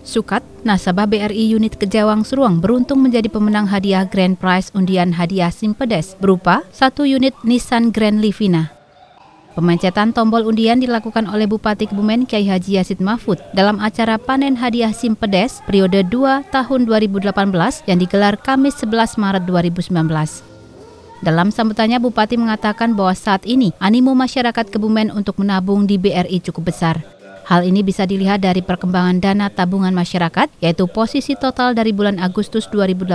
Sukat, nasabah BRI unit Kejawang Seruang beruntung menjadi pemenang hadiah Grand Prize undian hadiah Simpedes berupa satu unit Nissan Grand Livina. Pemencetan tombol undian dilakukan oleh Bupati Kebumen Kiai Haji Yasid Mahfud dalam acara panen hadiah Simpedes periode 2 tahun 2018 yang digelar Kamis 11 Maret 2019. Dalam sambutannya, Bupati mengatakan bahwa saat ini animo masyarakat Kebumen untuk menabung di BRI cukup besar. Hal ini bisa dilihat dari perkembangan dana tabungan masyarakat, yaitu posisi total dari bulan Agustus 2018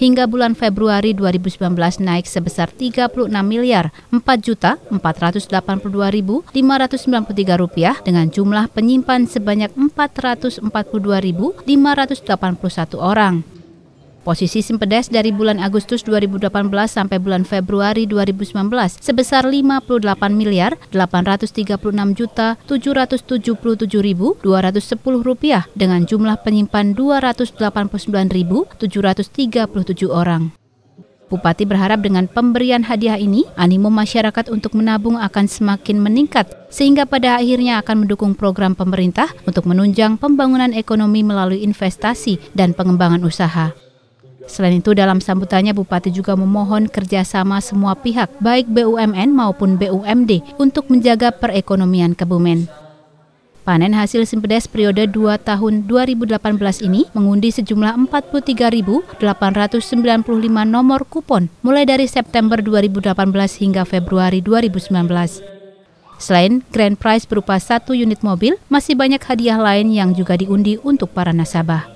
hingga bulan Februari 2019 naik sebesar 36 miliar 4 juta 482.593 rupiah dengan jumlah penyimpan sebanyak 442.581 orang. Posisi Simpedes dari bulan Agustus 2018 sampai bulan Februari 2019 sebesar 58 miliar 836 juta 777.210 ribu sepuluh rupiah dengan jumlah penyimpan 289.737 orang. Bupati berharap dengan pemberian hadiah ini, animo masyarakat untuk menabung akan semakin meningkat, sehingga pada akhirnya akan mendukung program pemerintah untuk menunjang pembangunan ekonomi melalui investasi dan pengembangan usaha. Selain itu, dalam sambutannya Bupati juga memohon kerjasama semua pihak, baik BUMN maupun BUMD, untuk menjaga perekonomian Kebumen. Panen hasil Simpedes periode 2 tahun 2018 ini mengundi sejumlah 43.895 nomor kupon mulai dari September 2018 hingga Februari 2019. Selain grand prize berupa satu unit mobil, masih banyak hadiah lain yang juga diundi untuk para nasabah.